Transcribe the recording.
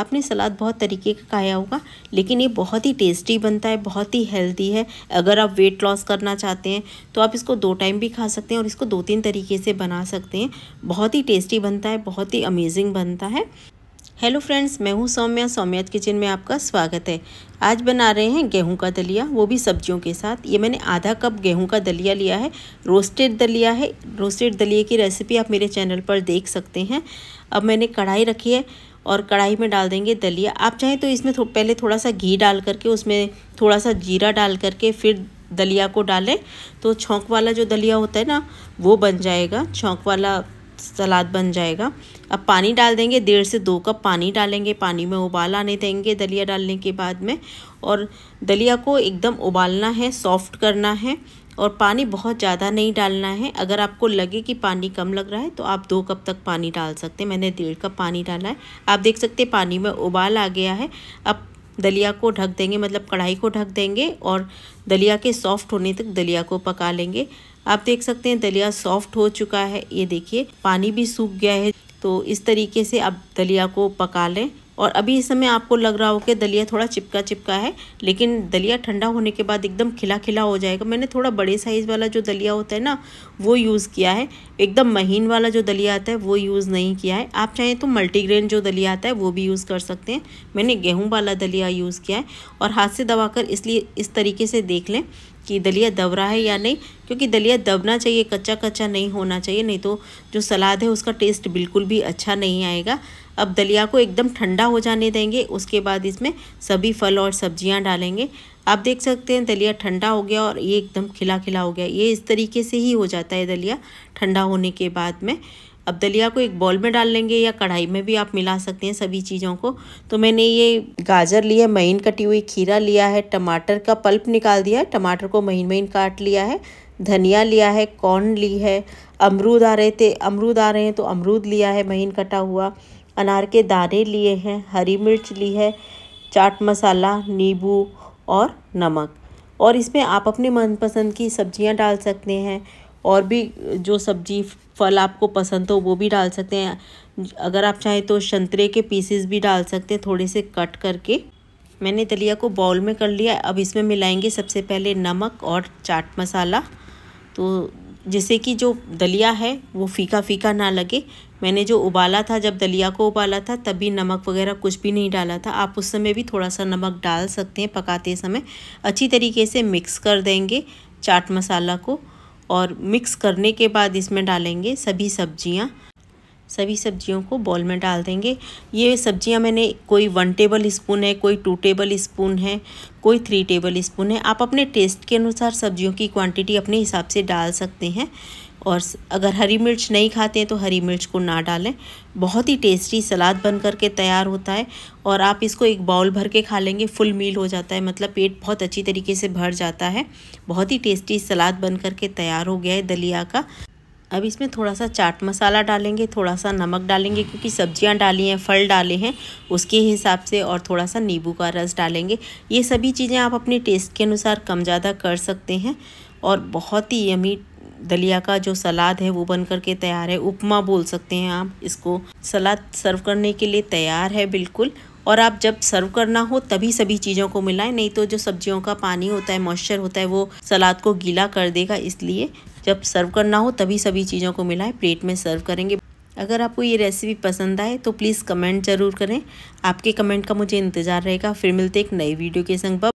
आपने सलाद बहुत तरीके का खाया होगा लेकिन ये बहुत ही टेस्टी बनता है बहुत ही हेल्दी है अगर आप वेट लॉस करना चाहते हैं तो आप इसको दो टाइम भी खा सकते हैं और इसको दो तीन तरीके से बना सकते हैं बहुत ही टेस्टी बनता है बहुत ही अमेजिंग बनता है हेलो फ्रेंड्स मैं हूँ सौम्या सौम्या किचन में आपका स्वागत है आज बना रहे हैं गेहूं का दलिया वो भी सब्जियों के साथ ये मैंने आधा कप गेहूं का दलिया लिया है रोस्टेड दलिया है रोस्टेड दलिया की रेसिपी आप मेरे चैनल पर देख सकते हैं अब मैंने कढ़ाई रखी है और कढ़ाई में डाल देंगे दलिया आप चाहें तो इसमें थो, पहले थोड़ा सा घी डाल करके उसमें थोड़ा सा जीरा डाल करके फिर दलिया को डालें तो छौंक वाला जो दलिया होता है ना वो बन जाएगा छौंक वाला सलाद बन जाएगा अब पानी डाल देंगे डेढ़ से दो कप पानी डालेंगे पानी में उबाल आने देंगे दलिया डालने के बाद में और दलिया को एकदम उबालना है सॉफ्ट करना है और पानी बहुत ज़्यादा नहीं डालना है अगर आपको लगे कि पानी कम लग रहा है तो आप दो कप तक पानी डाल सकते हैं मैंने डेढ़ कप पानी डाला है आप देख सकते हैं पानी में उबाल आ गया है अब दलिया को ढक देंगे मतलब कढ़ाई को ढक देंगे और दलिया के सॉफ्ट होने तक दलिया को पका लेंगे आप देख सकते हैं दलिया सॉफ्ट हो चुका है ये देखिए पानी भी सूख गया है तो इस तरीके से आप दलिया को पका लें और अभी इस समय आपको लग रहा हो कि दलिया थोड़ा चिपका चिपका है लेकिन दलिया ठंडा होने के बाद एकदम खिला खिला हो जाएगा मैंने थोड़ा बड़े साइज़ वाला जो दलिया होता है ना वो यूज़ किया है एकदम महीन वाला जो दलिया आता है वो यूज़ नहीं किया है आप चाहें तो मल्टीग्रेन जो दलिया आता है वो भी यूज़ कर सकते हैं मैंने गेहूँ वाला दलिया यूज़ किया है और हाथ से दबा कर इसलिए इस तरीके से देख लें कि दलिया दब रहा है या नहीं क्योंकि दलिया दबना चाहिए कच्चा कच्चा नहीं होना चाहिए नहीं तो जो सलाद है उसका टेस्ट बिल्कुल भी अच्छा नहीं आएगा अब दलिया को एकदम ठंडा हो जाने देंगे उसके बाद इसमें सभी फल और सब्जियां डालेंगे आप देख सकते हैं दलिया ठंडा हो गया और ये एकदम खिला खिला हो गया ये इस तरीके से ही हो जाता है दलिया ठंडा होने के बाद में अब दलिया को एक बॉल में डाल लेंगे या कढ़ाई में भी आप मिला सकते हैं सभी चीज़ों को तो मैंने ये गाजर ली है महीन कटी हुई खीरा लिया है टमाटर का पल्प निकाल दिया है टमाटर को महीन महीन काट लिया है धनिया लिया है कॉर्न ली है अमरूद आ रहे थे अमरूद आ रहे हैं तो अमरूद लिया है महीन कटा हुआ अनार के दाने लिए हैं हरी मिर्च ली है चाट मसाला नींबू और नमक और इसमें आप अपने मनपसंद की सब्जियां डाल सकते हैं और भी जो सब्जी फल आपको पसंद हो वो भी डाल सकते हैं अगर आप चाहें तो संतरे के पीसेस भी डाल सकते हैं थोड़े से कट करके मैंने दलिया को बाउल में कर लिया अब इसमें मिलाएंगे सबसे पहले नमक और चाट मसाला तो जिससे कि जो दलिया है वो फीका फीका ना लगे मैंने जो उबाला था जब दलिया को उबाला था तभी नमक वगैरह कुछ भी नहीं डाला था आप उस समय भी थोड़ा सा नमक डाल सकते हैं पकाते समय अच्छी तरीके से मिक्स कर देंगे चाट मसाला को और मिक्स करने के बाद इसमें डालेंगे सभी सब्जियां सभी सब्जियों को बॉल में डाल देंगे ये सब्जियां मैंने कोई वन टेबल स्पून है कोई टू टेबल स्पून है कोई थ्री टेबल स्पून है आप अपने टेस्ट के अनुसार सब्जियों की क्वांटिटी अपने हिसाब से डाल सकते हैं और अगर हरी मिर्च नहीं खाते हैं तो हरी मिर्च को ना डालें बहुत ही टेस्टी सलाद बन कर के तैयार होता है और आप इसको एक बाउल भर के खा लेंगे फुल मील हो जाता है मतलब पेट बहुत अच्छी तरीके से भर जाता है बहुत ही टेस्टी सलाद बन कर के तैयार हो गया है दलिया का अब इसमें थोड़ा सा चाट मसाला डालेंगे थोड़ा सा नमक डालेंगे क्योंकि सब्जियां डाली हैं फल डाले हैं उसके हिसाब से और थोड़ा सा नींबू का रस डालेंगे ये सभी चीज़ें आप अपने टेस्ट के अनुसार कम ज़्यादा कर सकते हैं और बहुत ही यमी दलिया का जो सलाद है वो बन करके तैयार है उपमा बोल सकते हैं आप इसको सलाद सर्व करने के लिए तैयार है बिल्कुल और आप जब सर्व करना हो तभी सभी चीज़ों को मिलाएं नहीं तो जो सब्जियों का पानी होता है मॉइस्चर होता है वो सलाद को गीला कर देगा इसलिए जब सर्व करना हो तभी सभी चीज़ों को मिलाएं प्लेट में सर्व करेंगे अगर आपको ये रेसिपी पसंद आए तो प्लीज़ कमेंट ज़रूर करें आपके कमेंट का मुझे इंतज़ार रहेगा फिर मिलते एक नई वीडियो के संग